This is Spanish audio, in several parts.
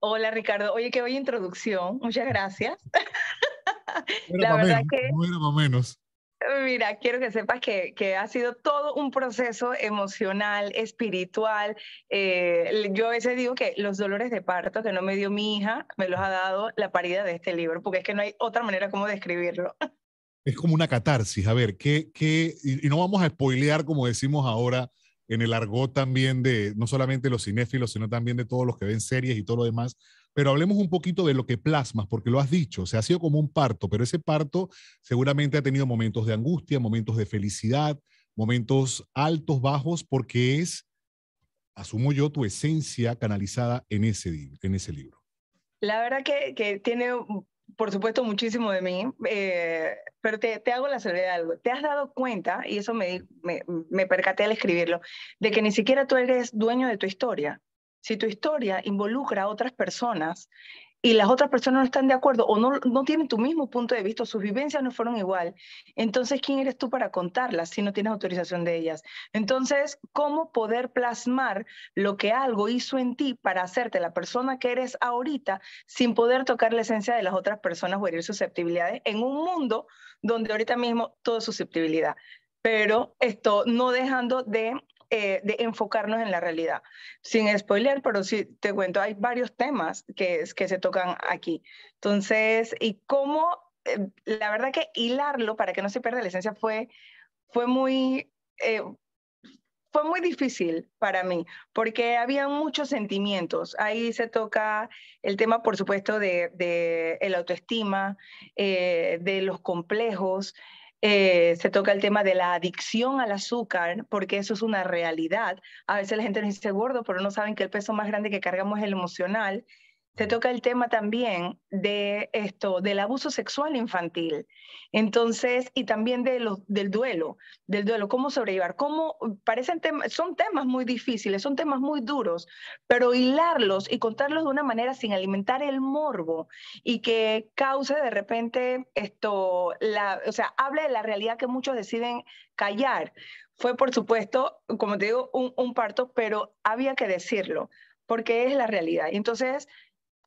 Hola Ricardo, oye, qué buena introducción, muchas gracias. la verdad que... Era menos. Mira, quiero que sepas que, ha sido todo un proceso emocional, espiritual. Eh, yo a veces digo que los dolores de parto que no me dio mi hija, me los ha dado la parida de este libro, porque es que no hay otra manera como describirlo. Es como una catarsis. A ver, ¿qué, qué, y no vamos a spoilear como decimos ahora, en el argot también de no solamente los cinéfilos, sino también de todos los que ven series y todo lo demás. Pero hablemos un poquito de lo que plasmas, porque lo has dicho, se ha sido como un parto, pero ese parto seguramente ha tenido momentos de angustia, momentos de felicidad, momentos altos, bajos, porque es, asumo yo, tu esencia canalizada en ese, en ese libro. La verdad que, que tiene por supuesto, muchísimo de mí, eh, pero te, hago la salvedad de algo. ¿Te has dado cuenta, y eso me, me, me percaté al escribirlo, de que ni siquiera tú eres dueño de tu historia? Si tu historia involucra a otras personas, y las otras personas no están de acuerdo o no, no tienen tu mismo punto de vista, sus vivencias no fueron igual, entonces, ¿quién eres tú para contarlas si no tienes autorización de ellas? Entonces, ¿cómo poder plasmar lo que algo hizo en ti para hacerte la persona que eres ahorita sin poder tocar la esencia de las otras personas o herir susceptibilidades en un mundo donde ahorita mismo todo es susceptibilidad? pero esto no dejando de eh, de enfocarnos en la realidad. Sin spoiler, pero sí te cuento, hay varios temas que, se tocan aquí. Entonces, y cómo, eh, la verdad que hilarlo para que no se pierda la esencia fue, fue muy... Eh, fue muy difícil para mí porque había muchos sentimientos. Ahí se toca el tema, por supuesto, de, de autoestima, de los complejos, eh, se toca el tema de la adicción al azúcar, porque eso es una realidad. A veces la gente nos dice gordo, pero no saben que el peso más grande que cargamos es el emocional se toca el tema también de esto, del abuso sexual infantil. Entonces, y también de los del duelo, del duelo, cómo sobrellevar, cómo parecen son temas muy difíciles, son temas muy duros, pero hilarlos y contarlos de una manera sin alimentar el morbo y que cause de repente esto, la, o sea, habla de la realidad que muchos deciden callar. Fue, por supuesto, como te digo, un, un parto, pero había que decirlo porque es la realidad. Entonces,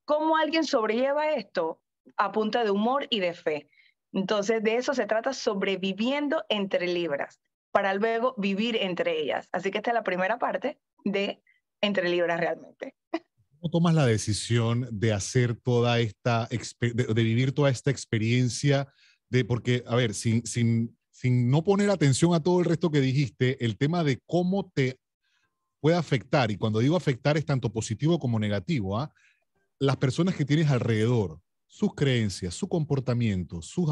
cómo alguien sobrelleva esto a punta de humor y de fe. Entonces, de eso se trata sobreviviendo entre libras, para luego vivir entre ellas. Así que esta es la primera parte de entre libras realmente. ¿Cómo tomas la decisión de hacer toda esta, de, vivir toda esta experiencia? De, porque, a ver, sin, sin, sin no poner atención a todo el resto que dijiste, el tema de cómo te puede afectar, y cuando digo afectar es tanto positivo como negativo, ¿ah? las personas que tienes alrededor, sus creencias, su comportamiento, sus,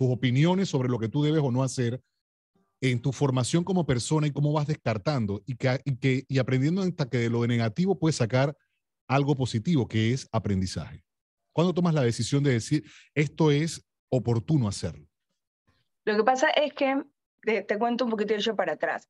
opiniones sobre lo que tú debes o no hacer, en tu formación como persona y cómo vas descartando y, que, aprendiendo hasta que de lo negativo puedes sacar algo positivo, que es aprendizaje. ¿Cuándo tomas la decisión de decir, esto es oportuno hacerlo? Lo que pasa es que, te, cuento un poquito yo para atrás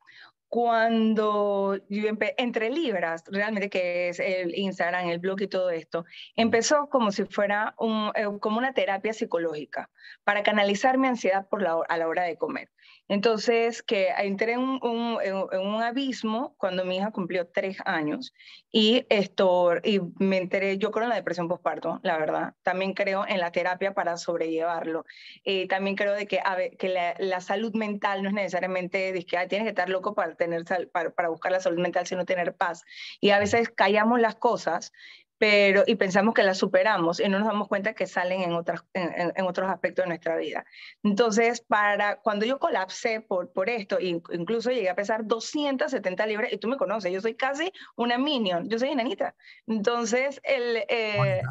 cuando yo entre libras, realmente que es el Instagram, el blog y todo esto, empezó como si fuera eh, como una terapia psicológica para canalizar mi ansiedad por la, a la hora de comer. Entonces, que entré en un, abismo cuando mi hija cumplió tres años y, esto, y me enteré, yo creo en la depresión postparto, la verdad. También creo en la terapia para sobrellevarlo. Eh, también creo de que, que la, salud mental no es necesariamente, de que tienes que estar loco para para, para buscar la salud mental, sino tener paz. Y a veces callamos las cosas pero, y pensamos que las superamos y no nos damos cuenta que salen en, otras, en, en, otros aspectos de nuestra vida. Entonces, para, cuando yo colapsé por, por esto, incluso llegué a pesar 270 libras, y tú me conoces, yo soy casi una minion, yo soy enanita. Entonces, el... Eh,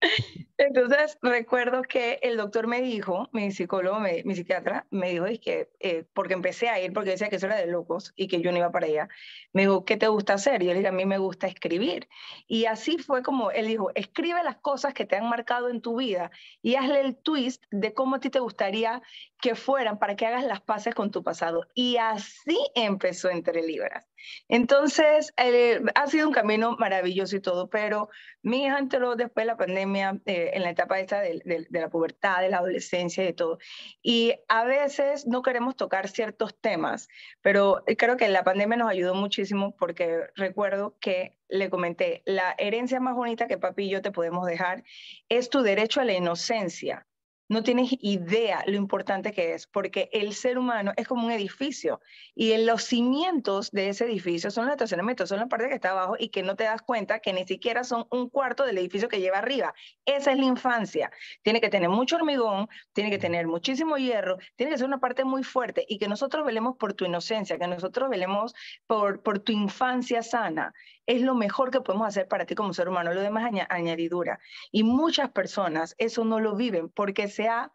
Entonces recuerdo que el doctor me dijo, mi psicólogo, mi, psiquiatra, me dijo, es que, eh, porque empecé a ir, porque decía que eso era de locos y que yo no iba para allá, me dijo, ¿qué te gusta hacer? Y yo le dije, a mí me gusta escribir. Y así fue como él dijo, escribe las cosas que te han marcado en tu vida y hazle el twist de cómo a ti te gustaría que fueran para que hagas las paces con tu pasado. Y así empezó Entre Libras. Entonces, eh, ha sido un camino maravilloso y todo, pero mi hija entró después de la pandemia eh, en la etapa esta de, la pubertad, de la adolescencia y de todo. Y a veces no queremos tocar ciertos temas, pero eh, creo que la pandemia nos ayudó muchísimo porque recuerdo que le comenté, la herencia más bonita que papi y yo te podemos dejar es tu derecho a la inocencia. No tienes idea lo importante que es, porque el ser humano es como un edificio y en los cimientos de ese edificio son los estacionamientos, son la parte que está abajo y que no te das cuenta que ni siquiera son un cuarto del edificio que lleva arriba. Esa es la infancia. Tiene que tener mucho hormigón, tiene que tener muchísimo hierro, tiene que ser una parte muy fuerte y que nosotros velemos por tu inocencia, que nosotros velemos por, por tu infancia sana. Es lo mejor que podemos hacer para ti como ser humano. Lo demás añadidura. Y muchas personas eso no lo viven porque se ha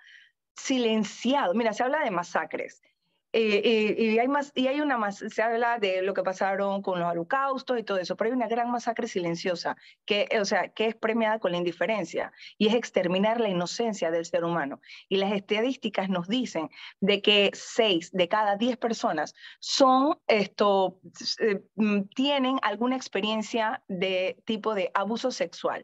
silenciado. Mira, se habla de masacres. Eh, eh, y, hay más, y hay una más, se habla de lo que pasaron con los holocaustos y todo eso, pero hay una gran masacre silenciosa que, eh, o sea, que es premiada con la indiferencia y es exterminar la inocencia del ser humano. Y las estadísticas nos dicen de que seis de cada diez personas son esto, mm, tienen alguna experiencia de tipo de abuso sexual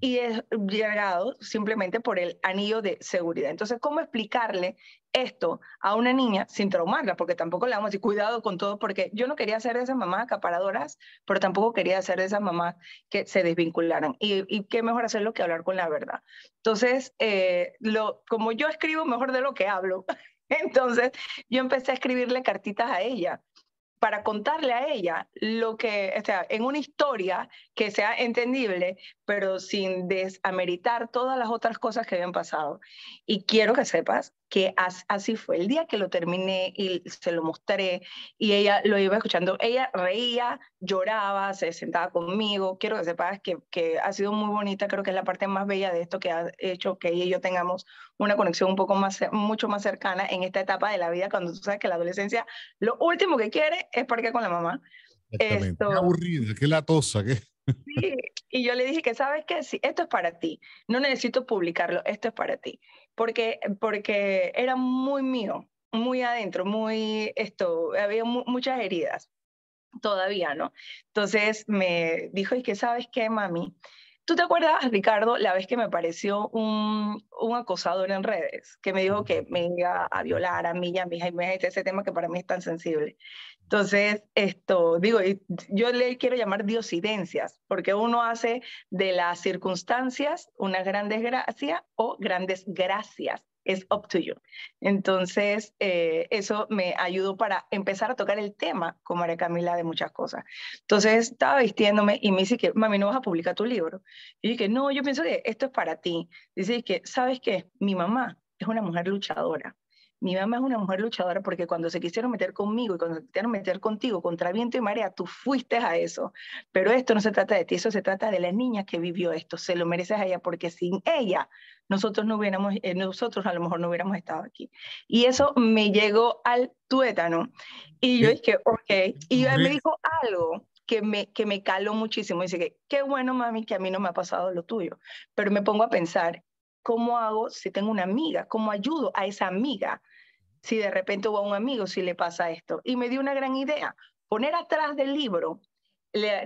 y es llegado simplemente por el anillo de seguridad. Entonces, ¿cómo explicarle esto a una niña sin traumarla? Porque tampoco le vamos a decir cuidado con todo, porque yo no quería ser de esas mamás acaparadoras, pero tampoco quería ser de esas mamás que se desvincularan. Y, qué mejor hacerlo que hablar con la verdad. Entonces, eh, lo, como yo escribo mejor de lo que hablo, entonces yo empecé a escribirle cartitas a ella para contarle a ella lo que, o en una historia que sea entendible, pero sin desameritar todas las otras cosas que habían pasado. Y quiero que sepas que así fue el día que lo terminé y se lo mostré y ella lo iba escuchando, ella reía, lloraba, se sentaba conmigo, quiero que sepas que, que ha sido muy bonita, creo que es la parte más bella de esto que ha hecho que ella y yo tengamos una conexión un poco más, mucho más cercana en esta etapa de la vida, cuando tú sabes que la adolescencia lo último que quiere es parquear con la mamá. Esto, qué aburrida, qué latosa, y yo le dije que sabes que si esto es para ti, no necesito publicarlo, esto es para ti porque, era muy mío, muy adentro, muy esto, había muchas heridas todavía, ¿no? Entonces me dijo, ¿y qué sabes qué, mami? ¿Tú te acuerdas, Ricardo, la vez que me pareció un, un, acosador en redes, que me dijo que me iba a violar a mí y a mi hija y me ese tema que para mí es tan sensible? Entonces, esto, digo, yo le quiero llamar diosidencias, porque uno hace de las circunstancias una gran desgracia o grandes gracias es up to you. Entonces, eh, eso me ayudó para empezar a tocar el tema con María Camila de muchas cosas. Entonces, estaba vistiéndome y me dice que, mami, no vas a publicar tu libro. Y dije, no, yo pienso que esto es para ti. Dice que, ¿sabes qué? Mi mamá es una mujer luchadora. Mi mamá es una mujer luchadora porque cuando se quisieron meter conmigo y cuando se quisieron meter contigo contra viento y marea, tú fuiste a eso. Pero esto no se trata de ti, eso se trata de la niña que vivió esto. Se lo mereces a ella porque sin ella nosotros no hubiéramos, eh, nosotros a lo mejor no hubiéramos estado aquí. Y eso me llegó al tuétano. Y yo dije, ok. Y él me dijo algo que me, que me caló muchísimo. Dice que, qué bueno, mami, que a mí no me ha pasado lo tuyo. Pero me pongo a pensar, ¿cómo hago si tengo una amiga? ¿Cómo ayudo a esa amiga? Si de repente o un amigo, si le pasa esto. Y me dio una gran idea, poner atrás del libro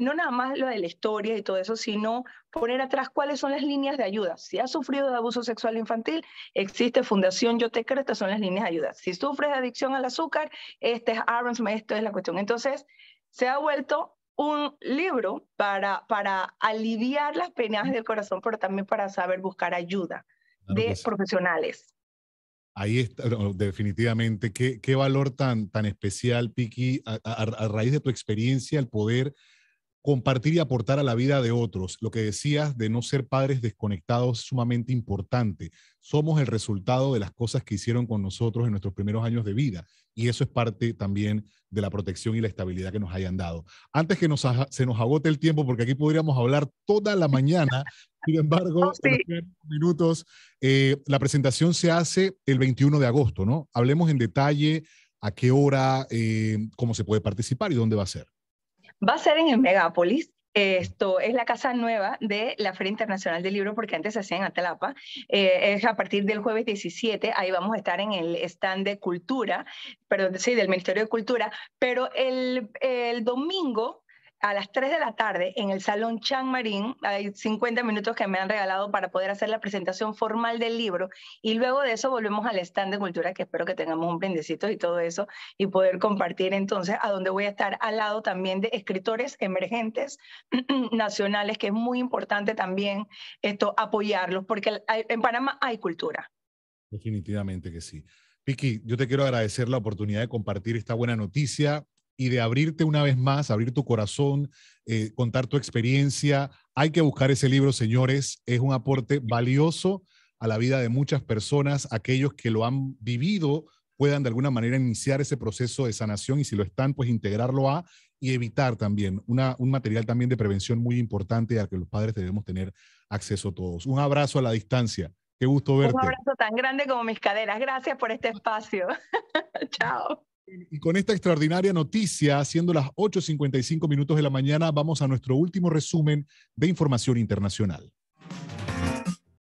no nada más lo de la historia y todo eso, sino poner atrás cuáles son las líneas de ayuda. Si has sufrido de abuso sexual infantil, existe Fundación Yo Te Creo, estas son las líneas de ayuda. Si sufres de adicción al azúcar, este es Aaron's maestro es la cuestión. Entonces, se ha vuelto un libro para, para aliviar las penas del corazón, pero también para saber buscar ayuda de profesionales. Ahí está, definitivamente. Qué, valor tan, tan especial, Piki, a raíz de tu experiencia, el poder compartir y aportar a la vida de otros. Lo que decías de no ser padres desconectados es sumamente importante. Somos el resultado de las cosas que hicieron con nosotros en nuestros primeros años de vida y eso es parte también de la protección y la estabilidad que nos hayan dado. Antes que se nos agote el tiempo, porque aquí podríamos hablar toda la mañana, sin embargo, oh, en minutos, eh, la presentación se hace el 21 de agosto, ¿no? Hablemos en detalle a qué hora, eh, cómo se puede participar y dónde va a ser. Va a ser en el Megápolis, esto es la casa nueva de la Feria Internacional del Libro, porque antes se hacía en Atalapa. Eh, es a partir del jueves 17, ahí vamos a estar en el stand de Cultura, perdón, sí, del Ministerio de Cultura, pero el domingo a las 3 de la tarde en el Salón Chang Marín. Hay 50 minutos que me han regalado para poder hacer la presentación formal del libro. Y luego de eso volvemos al stand de cultura, que espero que tengamos un brindecito y todo eso, y poder compartir entonces a donde voy a estar al lado también de escritores emergentes nacionales, que es muy importante también esto, apoyarlos, porque en Panamá hay cultura. Definitivamente que sí. Vicky, yo te quiero agradecer la oportunidad de compartir esta buena noticia y de abrirte una vez más, abrir tu corazón, eh, contar tu experiencia. Hay que buscar ese libro, señores. Es un aporte valioso a la vida de muchas personas. Aquellos que lo han vivido puedan de alguna manera iniciar ese proceso de sanación y si lo están, pues integrarlo a y evitar también un material también de prevención muy importante al que los padres debemos tener acceso todos. Un abrazo a la distancia. Qué gusto verte. Un abrazo tan grande como mis caderas. Gracias por este espacio. Chao y con esta extraordinaria noticia, siendo las 8.55 minutos de la mañana, vamos a nuestro último resumen de información internacional.